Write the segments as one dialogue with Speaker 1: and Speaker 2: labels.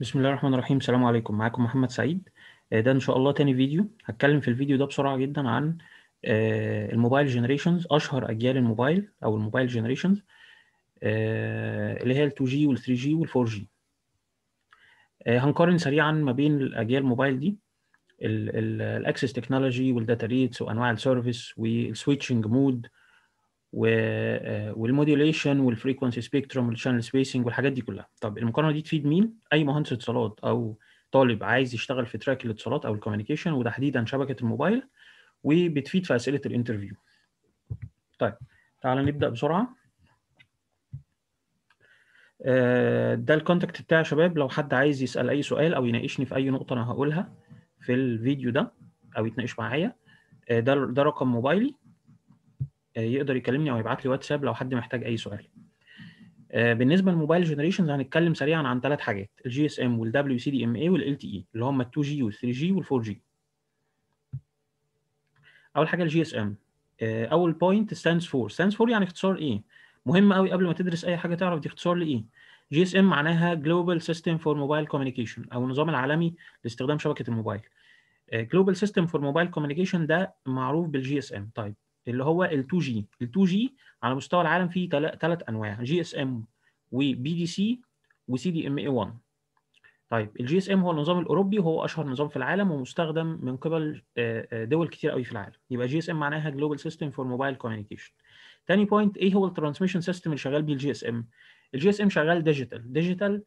Speaker 1: بسم الله الرحمن الرحيم السلام عليكم معاكم محمد سعيد آه، ده ان شاء الله تاني فيديو هتكلم في الفيديو ده بسرعه جدا عن آه، الموبايل جنريشنز اشهر اجيال الموبايل او الموبايل جنريشنز آه، اللي هي ال 2 جي وال 3 جي وال 4 جي هنقارن سريعا ما بين الاجيال الموبايل دي الاكسس تكنولوجي والداتا ريتس وانواع السيرفيس والسويتشنج مود والموديوليشن والفريكونسي سبيكتروم والشانل سبيسنج والحاجات دي كلها طب المقارنه دي تفيد مين اي مهندس اتصالات او طالب عايز يشتغل في تراك الاتصالات او الكوميونيكيشن وتحديدا شبكه الموبايل وبتفيد في اسئله الانترفيو طيب تعالى نبدا بسرعه آه، ده الكونتاكت بتاعي يا شباب لو حد عايز يسال اي سؤال او يناقشني في اي نقطه انا هقولها في الفيديو ده او يتناقش معايا آه، ده ده رقم موبايلي آه، يقدر يكلمني او يبعت لي واتساب لو حد محتاج اي سؤال آه، بالنسبه للموبايل جنريشنز هنتكلم سريعا عن ثلاث حاجات الجي اس ام والدبليو سي دي ام اي والال تي اي اللي هم ال 2 جي وال 3 جي وال 4 جي اول حاجه الجي اس ام آه، اول بوينت ستاندز فور ستاندز فور يعني اختصار ايه مهم قوي قبل ما تدرس اي حاجه تعرف دي اختصار لايه جي اس ام معناها جلوبال سيستم فور موبايل كوميونيكيشن او النظام العالمي لاستخدام شبكه الموبايل جلوبال سيستم فور موبايل كوميونيكيشن ده معروف بالجي اس ام طيب اللي هو ال 2 جي ال 2 جي على مستوى العالم فيه ثلاث انواع جي اس ام وبي دي سي وسي دي ام اي 1 طيب الجي اس ام هو النظام الاوروبي وهو اشهر نظام في العالم ومستخدم من قبل آه، آه، دول كتير قوي في العالم يبقى جي اس ام معناها جلوبال سيستم فور موبايل كوميونيكيشن تاني بوينت ايه هو الترانسميشن سيستم اللي شغال بيه الجي اس ام الجي اس ام شغال ديجيتال ديجيتال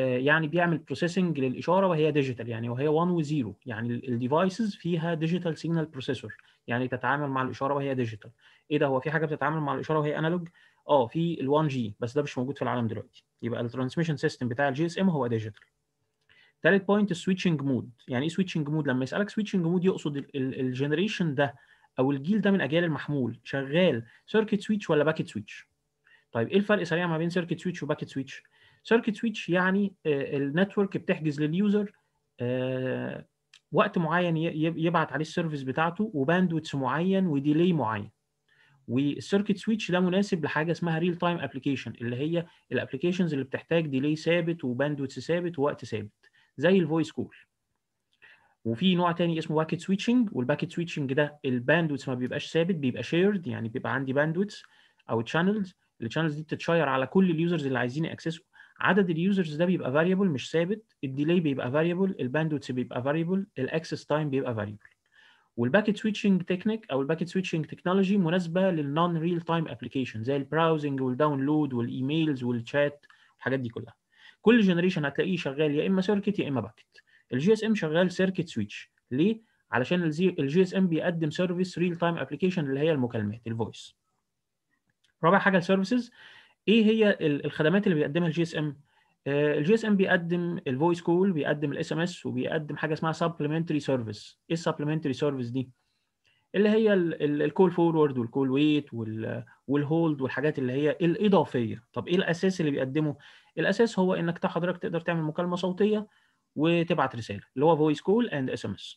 Speaker 1: آه، يعني بيعمل بروسيسنج للاشاره وهي ديجيتال يعني وهي 1 و0 يعني الديفايسز فيها ديجيتال سيجنال بروسيسور يعني تتعامل مع الاشاره وهي ديجيتال ايه ده هو في حاجه بتتعامل مع الاشاره وهي انالوج اه في ال1 جي بس ده مش موجود في العالم دلوقتي يبقى الترانسميشن سيستم بتاع الجي اس ام هو ديجيتال ثالث بوينت السويتشنج مود يعني ايه سويتشنج مود لما يسالك سويتشنج مود يقصد الجنريشن ده او الجيل ده من اجيال المحمول شغال سيركت سويتش ولا باكيت سويتش طيب ايه الفرق سريع ما بين سيركت سويتش وباكيت سويتش سيركت سويتش يعني آه، النتورك بتحجز لليوزر آه، وقت معين يبعت عليه السيرفيس بتاعته وباندويتس معين وديلي معين والسيركت سويتش ده مناسب لحاجه اسمها ريل تايم ابلكيشن اللي هي الابلكيشنز اللي بتحتاج ديلي ثابت وباندويتس ثابت ووقت ثابت زي الفويس كول وفي نوع تاني اسمه باكيت سويتشنج والباكيت سويتشنج ده الباندويتس ما بيبقاش ثابت بيبقى شيرد يعني بيبقى عندي باندويتس او تشانلز التشانلز دي بتتشير على كل اليوزرز اللي عايزين ياكسسوا عدد اليوزرز ده بيبقى فاريبل مش ثابت الديلي بيبقى فاريبل الباندوتس بيبقى فاريبل الاكسس تايم بيبقى فاريبل والباكيت سويتشنج تكنيك او الباكيت سويتشنج تكنولوجي مناسبه للنون ريل تايم ابلكيشن زي البراوزنج والداونلود والايميلز والشات والحاجات دي كلها كل جنريشن هتلاقيه شغال يا اما سيركت يا اما باكيت الجي اس ام شغال سيركت سويتش ليه علشان الجي اس ام بيقدم سيرفيس ريل تايم ابلكيشن اللي هي المكالمات الفويس رابع حاجه السيرفيسز ايه هي الخدمات اللي بيقدمها الجي اس ام آه، الجي اس ام بيقدم الفويس كول بيقدم الاس ام اس وبيقدم حاجه اسمها سبلمنتري سيرفيس ايه السبلمنتري سيرفيس دي اللي هي الكول فورورد والكول ويت والهولد والحاجات اللي هي الاضافيه طب ايه الاساس اللي بيقدمه الاساس هو انك حضرتك تقدر تعمل مكالمه صوتيه وتبعت رساله اللي هو فويس كول اند اس ام اس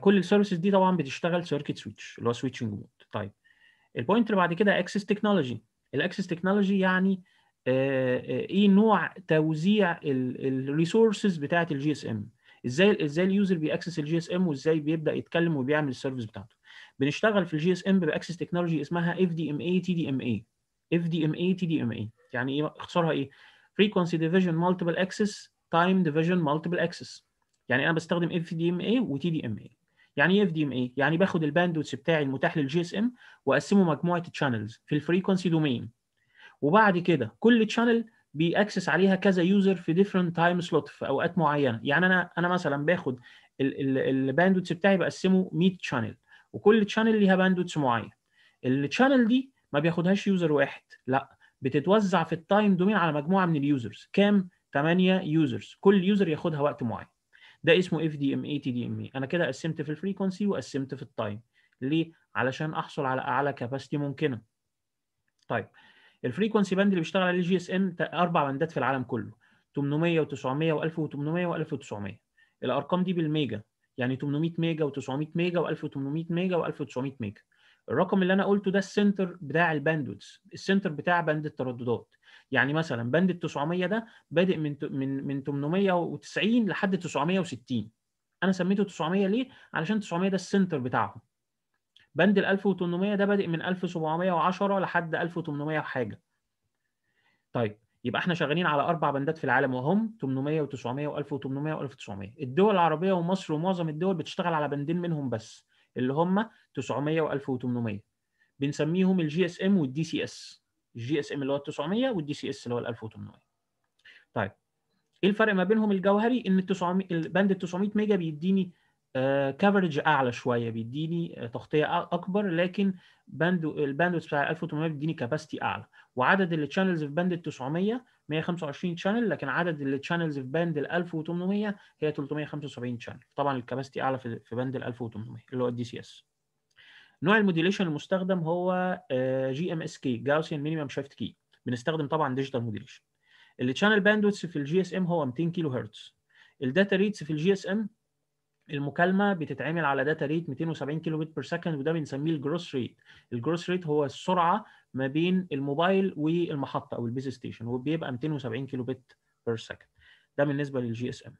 Speaker 1: كل السيرفيسز دي طبعا بتشتغل سيركت سويتش اللي هو سويتشنج مود طيب البوينت اللي بعد كده اكسس تكنولوجي الاكسس تكنولوجي يعني آه، آه، ايه نوع توزيع الريسورسز بتاعه الجي اس ام ازاي ازاي اليوزر بيأكسس الجي اس ام وازاي بيبدا يتكلم وبيعمل السيرفيس بتاعته بنشتغل في الجي اس ام باكسس تكنولوجي اسمها اف دي ام اي تي دي ام اي اف دي ام اي تي دي ام اي يعني ايه اختصارها ايه فريكونسي ديفيجن مالتيبل اكسس تايم ديفيجن مالتيبل اكسس يعني انا بستخدم اف دي ام اي وتي دي ام اي يعني ايه اف دي ام اي يعني باخد الباندويتس بتاعي المتاح للجي اس ام واقسمه مجموعه تشانلز في الفريكونسي دومين وبعد كده كل تشانل بيأكسس عليها كذا يوزر في ديفرنت تايم سلوت في اوقات معينه يعني انا انا مثلا باخد الباندويتس بتاعي بقسمه 100 تشانل وكل تشانل ليها باندويتس معين التشانل دي ما بياخدهاش يوزر واحد لا بتتوزع في التايم دومين على مجموعه من اليوزرز كام 8 يوزرز كل يوزر ياخدها وقت معين ده اسمه اف دي ام اي تي دي ام اي انا كده قسمت في الفريكونسي وقسمت في التايم ليه علشان احصل على اعلى كاباسيتي ممكنه طيب الفريكونسي باند اللي بيشتغل عليه الجي اس ان اربع بندات في العالم كله 800 و900 و1800 و1900 الارقام دي بالميجا يعني 800 ميجا و900 ميجا و1800 ميجا و1900 ميجا الرقم اللي انا قلته ده السنتر بتاع الباندويتس السنتر بتاع بند الترددات يعني مثلا بند ال 900 ده بادئ من من من 890 لحد 960 انا سميته 900 ليه علشان 900 ده السنتر بتاعهم بند ال 1800 ده بادئ من 1710 لحد 1800 وحاجه طيب يبقى احنا شغالين على اربع بندات في العالم وهم 800 و900 و1800 و1900 الدول العربيه ومصر ومعظم الدول بتشتغل على بندين منهم بس اللي هم 900 و1800 بنسميهم الجي اس ام والدي سي اس الجي اس ام اللي هو 900 والدي سي اس اللي هو 1800 طيب ايه الفرق ما بينهم الجوهري ان ال 900 البند ال 900 ميجا بيديني كفرج آه، uh, اعلى شويه بيديني آه، تغطيه اكبر لكن باند الباندويث بتاع 1800 بيديني كاباسيتي اعلى وعدد التشانلز في باند ال 900 125 شانل لكن عدد التشانلز في باند ال 1800 هي 375 شانل طبعا الكباستي اعلى في باند ال 1800 اللي هو الدي سي اس نوع الموديليشن المستخدم هو جي ام اس كي جاوسيان مينيمم شيفت كي بنستخدم طبعا ديجيتال موديليشن التشانل باندويث في الجي اس ام هو 200 كيلو هرتز الداتا ريتس في الجي اس ام المكالمه بتتعمل على داتا ريت 270 كيلو بت بير سكند وده بنسميه الجروس ريت الجروس ريت هو السرعه ما بين الموبايل والمحطه او البيز ستيشن وبيبقى 270 كيلو بت بير سكند ده بالنسبه للجي اس ام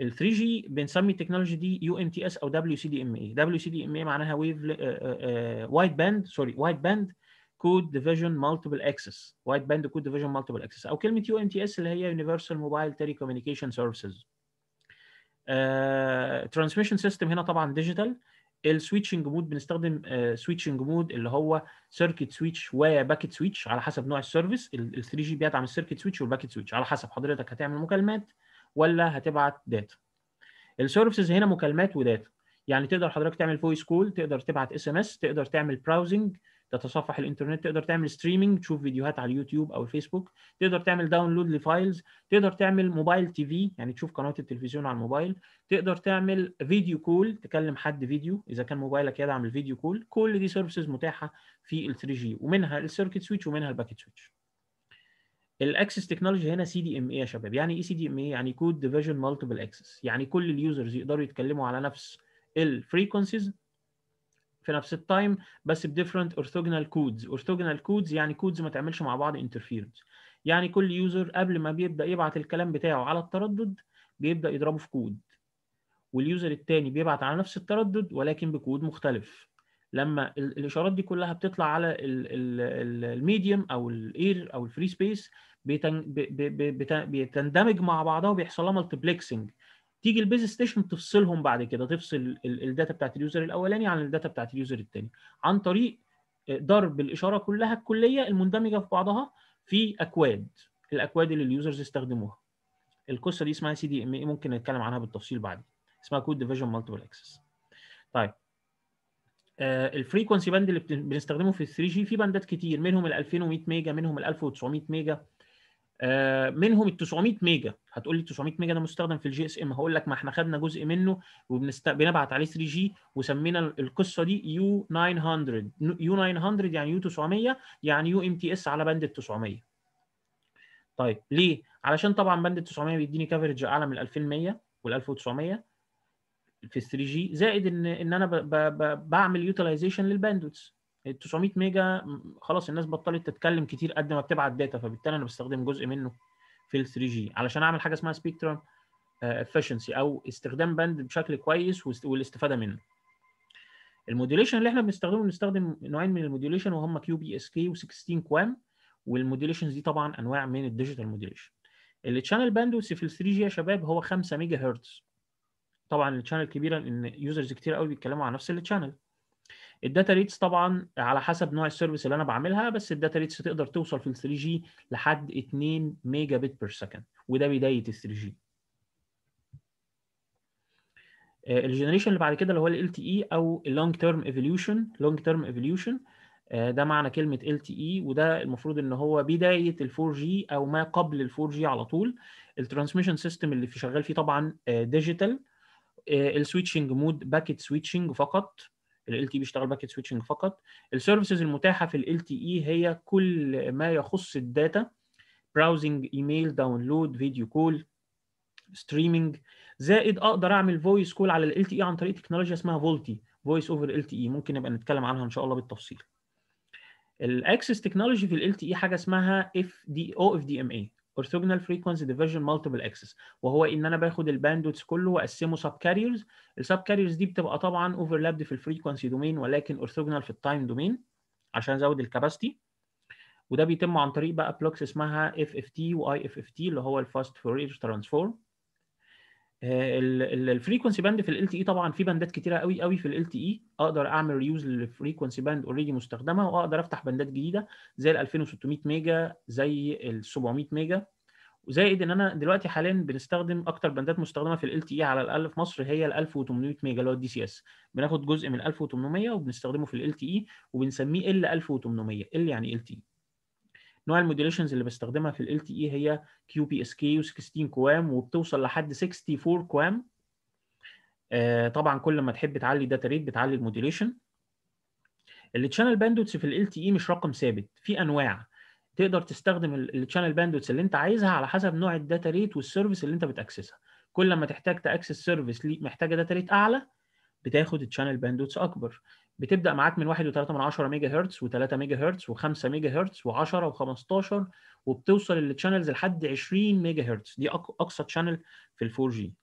Speaker 1: ال 3 جي بنسمي التكنولوجي دي يو ام تي اس او دبليو سي دي ام اي دبليو سي دي ام اي معناها ويف وايد باند سوري وايد باند كود ديفيجن مالتيبل اكسس وايد باند كود ديفيجن مالتيبل اكسس او كلمه يو ام تي اس اللي هي يونيفرسال موبايل تيلي كوميونيكيشن سيرفيسز ترانسميشن آه، سيستم هنا طبعا ديجيتال السويتشنج مود بنستخدم سويتشنج uh, مود اللي هو سيركت سويتش وباكيت سويتش على حسب نوع السيرفيس ال 3 جي بيدعم السيركت سويتش والباكيت سويتش على حسب حضرتك هتعمل مكالمات ولا هتبعت داتا السيرفيسز هنا مكالمات وداتا يعني تقدر حضرتك تعمل فويس كول تقدر تبعت اس ام اس تقدر تعمل براوزنج تتصفح الانترنت تقدر تعمل ستريمنج تشوف فيديوهات على اليوتيوب او الفيسبوك تقدر تعمل داونلود لفايلز تقدر تعمل موبايل تي في يعني تشوف قناه التلفزيون على الموبايل تقدر تعمل فيديو كول تكلم حد فيديو اذا كان موبايلك يدعم الفيديو كول كل دي سيرفيسز متاحه في ال 3 جي ومنها السيركت سويتش ومنها الباكيت سويتش الاكسس تكنولوجي هنا سي دي ام اي يا شباب يعني ايه سي دي ام اي يعني كود ديفيجن مالتيبل اكسس يعني كل اليوزرز يقدروا يتكلموا على نفس الفريكونسيز في نفس التايم بس بديفرنت اورثوجونال كودز اورثوجونال كودز يعني كودز ما تعملش مع بعض انترفيرنس يعني كل يوزر قبل ما بيبدا يبعت الكلام بتاعه على التردد بيبدا يضربه في كود واليوزر الثاني بيبعت على نفس التردد ولكن بكود مختلف لما الاشارات دي كلها بتطلع على الميديوم او الاير او الفري سبيس بيتندمج مع بعضها وبيحصل لها مالتيبلكسنج تيجي البيز ستيشن تفصلهم بعد كده تفصل الداتا بتاعت اليوزر الاولاني عن الداتا بتاعت اليوزر الثاني عن طريق آه، ضرب الاشاره كلها الكليه المندمجه في بعضها في اكواد الاكواد اللي اليوزرز استخدموها القصه دي اسمها سي دي ام اي ممكن نتكلم عنها بالتفصيل بعدين اسمها كود ديفيجن مالتيبل اكسس طيب آه، الفريكونسي باند اللي بنستخدمه في ال 3 جي في باندات كتير منهم ال 2100 ميجا منهم ال 1900 ميجا آه، منهم ال 900 ميجا هتقول لي 900 ميجا ده مستخدم في الجي اس ام هقول لك ما احنا خدنا جزء منه وبنبعت عليه 3 جي وسمينا القصه دي يو 900 يو 900 يعني يو 900 يعني يو ام تي اس على بند ال 900 طيب ليه علشان طبعا بند ال 900 بيديني كفرج اعلى من ال 2100 وال 1900 في 3 جي زائد ان ان انا ب ب بعمل يوتيلايزيشن للباندوتس ال 900 ميجا خلاص الناس بطلت تتكلم كتير قد ما بتبعت داتا فبالتالي انا بستخدم جزء منه في ال 3 جي علشان اعمل حاجه اسمها سبيكترم افشنسي آه، او استخدام باند بشكل كويس والاستفاده منه الموديوليشن اللي احنا بنستخدمه بنستخدم نوعين من الموديوليشن وهم كيو بي اس كي و16 كوام والموديوليشنز دي طبعا انواع من الديجيتال موديوليشن التشانل باند في ال 3 جي يا شباب هو 5 ميجا هرتز طبعا التشانل كبيره ان يوزرز كتير قوي بيتكلموا على نفس التشانل الداتا ريتس طبعا على حسب نوع السيرفيس اللي انا بعملها بس الداتا ريتس تقدر توصل في ال 3 جي لحد 2 ميجا بت بير سكند وده بدايه ال 3 جي آه، الجنريشن اللي بعد كده اللي هو ال LTE او اللونج تيرم ايفوليوشن لونج تيرم ايفوليوشن ده معنى كلمه LTE وده المفروض ان هو بدايه ال 4 جي او ما قبل ال 4 جي على طول الترانسميشن سيستم اللي في شغال فيه طبعا ديجيتال السويتشنج مود باكيت سويتشنج فقط ال تي e بيشتغل باكيت سويتشنج فقط السيرفيسز المتاحه في ال تي اي e هي كل ما يخص الداتا براوزنج ايميل داونلود فيديو كول ستريمنج زائد اقدر اعمل فويس كول على ال تي اي e عن طريق تكنولوجيا اسمها فولتي فويس اوفر ال تي اي ممكن نبقى نتكلم عنها ان شاء الله بالتفصيل الاكسس تكنولوجي في ال تي اي حاجه اسمها اف دي او اف دي ام اي orthogonal frequency division multiple access وهو ان انا باخد الباندوتس كله واقسمه سب كاريرز السب كاريرز دي بتبقى طبعا اوفرلابد في الفريكونسي دومين ولكن orthogonal في التايم دومين عشان ازود الكاباسيتي وده بيتم عن طريق بقى بلوكس اسمها اف اف تي واي اف اف تي اللي هو الفاست فورير ترانسفورم آه، الفريكونسي باند في ال تي اي e طبعا في باندات كتيره قوي قوي في ال تي اي e. اقدر اعمل ريوز للفريكونسي باند اوريدي مستخدمه واقدر افتح باندات جديده زي ال 2600 ميجا زي ال 700 ميجا وزائد ان انا دلوقتي حاليا بنستخدم اكتر باندات مستخدمه في ال تي اي e على الاقل في مصر هي ال 1800 ميجا اللي هو الدي سي اس بناخد جزء من ال 1800 وبنستخدمه في ال تي اي وبنسميه ال 1800 ال يعني ال تي اي نوع الموديليشنز اللي بستخدمها في ال LTE هي كيو بي اس كي و16 كوام وبتوصل لحد 64 كوام آه، طبعا كل ما تحب تعلي داتا ريت بتعلي الموديليشن التشانل باندوتس في ال LTE مش رقم ثابت في انواع تقدر تستخدم التشانل باندوتس اللي انت عايزها على حسب نوع الداتا ريت والسيرفيس اللي انت بتاكسسها كل ما تحتاج تاكسس سيرفيس محتاجه داتا ريت اعلى بتاخد التشانل باندوتس اكبر بتبدا معاك من 1.3 ميجا هرتز و3 ميجا هرتز و5 ميجا هرتز و10 و15 وبتوصل للتشانلز لحد 20 ميجا هرتز دي اقصى تشانل في ال 4 جي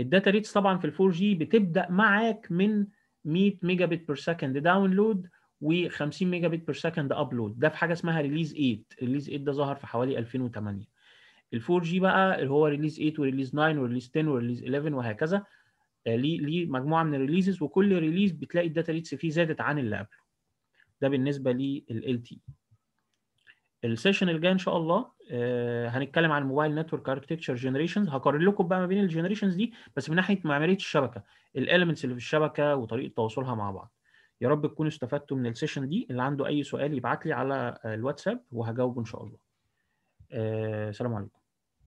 Speaker 1: الداتا ريتس طبعا في ال 4 جي بتبدا معاك من 100 ميجا بت بير سكند داونلود و50 ميجا بت بير سكند ابلود ده في حاجه اسمها ريليز 8 ريليز 8 ده ظهر في حوالي 2008 ال 4 جي بقى اللي هو ريليز 8 وريليز 9 وريليز 10 وريليز 11 وهكذا آه، ليه ليه مجموعه من الريليزز وكل ريليز بتلاقي الداتا ريتس فيه زادت عن اللي قبله ده بالنسبه للال تي السيشن الجاي ان شاء الله آه هنتكلم عن موبايل نتورك اركتكتشر جنريشنز هقارن لكم بقى ما بين الجنريشنز دي بس من ناحيه معماريه الشبكه الاليمنتس اللي في الشبكه وطريقه تواصلها مع بعض يا رب تكونوا استفدتوا من السيشن دي اللي عنده اي سؤال يبعت لي على الواتساب وهجاوبه ان شاء الله آه سلام عليكم